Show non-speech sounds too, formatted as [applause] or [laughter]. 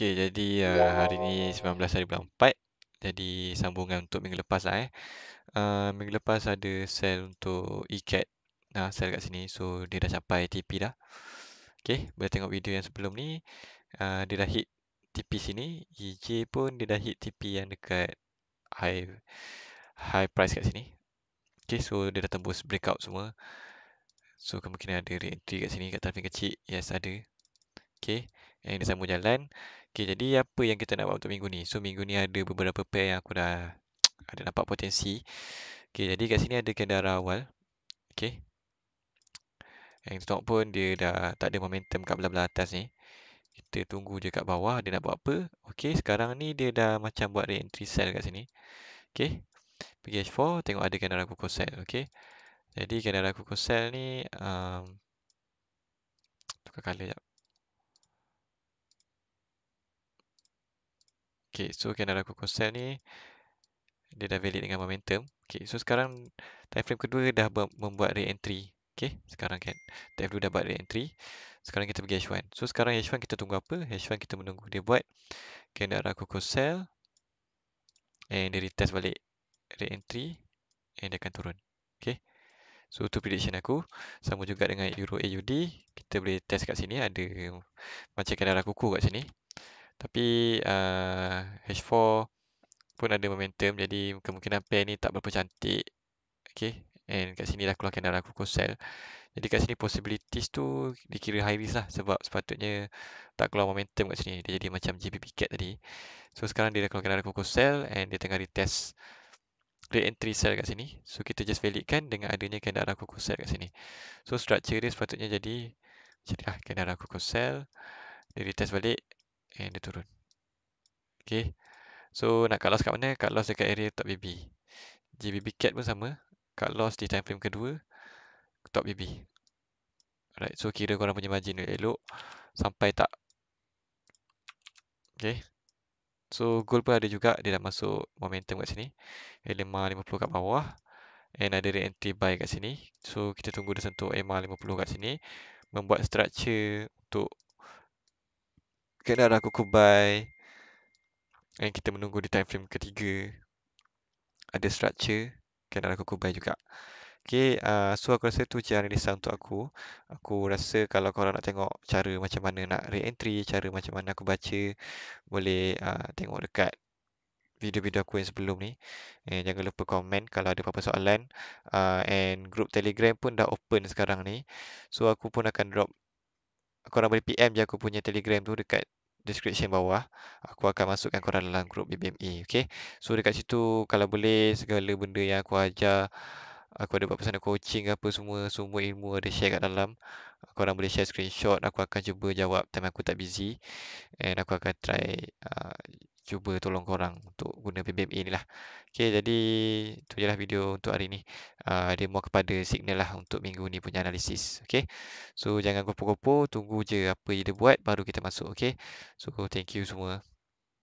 Okey, jadi uh, hari ni 19 hari bulan 4. Jadi sambungan untuk minggu lepas lah eh. Uh, minggu lepas ada sell untuk ECAT. Nah, uh, sell kat sini. So, dia dah capai TP dah. Okey, boleh tengok video yang sebelum ni. Uh, dia dah hit TP sini. EJ pun dia dah hit TP yang dekat high high price kat sini. Okey, so dia dah tembus breakout semua. So, kemungkinan ada re-entry kat sini. Kat tarifin kecil. Yes, ada. Okey. Eh, dia sambung jalan. Okay, jadi apa yang kita nak buat untuk minggu ni? So, minggu ni ada beberapa pair yang aku dah [tsk] ada nampak potensi. Okay, jadi kat sini ada kendara awal. Okay. Yang stock pun dia dah tak ada momentum kat belah-belah atas ni. Kita tunggu je kat bawah dia nak buat apa. Okay, sekarang ni dia dah macam buat re-entry sell kat sini. Okay. Pergi H4, tengok ada kendara kuku sell. Okay. Jadi kendara kuku sell ni... Um, [tsk] tukar colour sekejap. Okay, so kan dalam kukus sel ni dia dah valid dengan momentum. Okay, so sekarang time frame kedua dah membuat re-entry. Okay, sekarang kan TF2 dah buat re-entry. Sekarang kita pergi H1. So sekarang H1 kita tunggu apa? H1 kita menunggu dia buat kan dalam kukus sel and dia retest balik re-entry and dia akan turun. Okay. So tu prediction aku sama juga dengan euro AUD kita boleh test kat sini ada macam kadar kuku kat sini tapi uh, ah, H4 pun ada momentum jadi kemungkinan pair ni tak berapa cantik. Okay. And kat sini dah keluarkan darah kuku sel. Jadi kat sini possibilities tu dikira high risk lah sebab sepatutnya tak keluar momentum kat sini. Dia jadi macam JPP cat tadi. So sekarang dia dah keluarkan darah kuku and dia tengah retest rate entry sell kat sini. So kita just validkan dengan adanya kandar darah kuku kat sini. So structure dia sepatutnya jadi macam ni lah kandar darah kuku Dia retest balik and dia turun. Okay. So nak cut loss kat mana? Cut loss dekat area top BB. JBB cat pun sama. Cut loss di time frame kedua. Top BB. Alright. So kira korang punya margin elok. Sampai tak. Okay. So gold pun ada juga. Dia dah masuk momentum kat sini. LMA 50 kat bawah. And ada re-entry buy kat sini. So kita tunggu dia sentuh LMA 50 kat sini. Membuat structure untuk Ingatkan dah aku kubai Dan kita menunggu di time frame ketiga Ada structure Kan aku kubai juga Okay, uh, so aku rasa tu je analisa untuk aku Aku rasa kalau korang nak tengok cara macam mana nak re-entry Cara macam mana aku baca Boleh uh, tengok dekat video-video aku yang sebelum ni eh, Jangan lupa komen kalau ada apa-apa soalan uh, And group telegram pun dah open sekarang ni So aku pun akan drop Korang boleh PM je aku punya telegram tu dekat description bawah aku akan masukkan korang dalam grup BBME okey so dekat situ kalau boleh segala benda yang aku ajar aku ada buat pesan coaching apa semua semua ilmu ada share kat dalam korang boleh share screenshot aku akan cuba jawab time aku tak busy and aku akan try uh, cuba tolong korang untuk guna PBME ni lah. Okay, jadi tu je lah video untuk hari ni. Uh, ah, dia muak kepada signal lah untuk minggu ni punya analisis. Okay, so jangan kopo-kopo, tunggu je apa dia buat baru kita masuk. Okay, so thank you semua.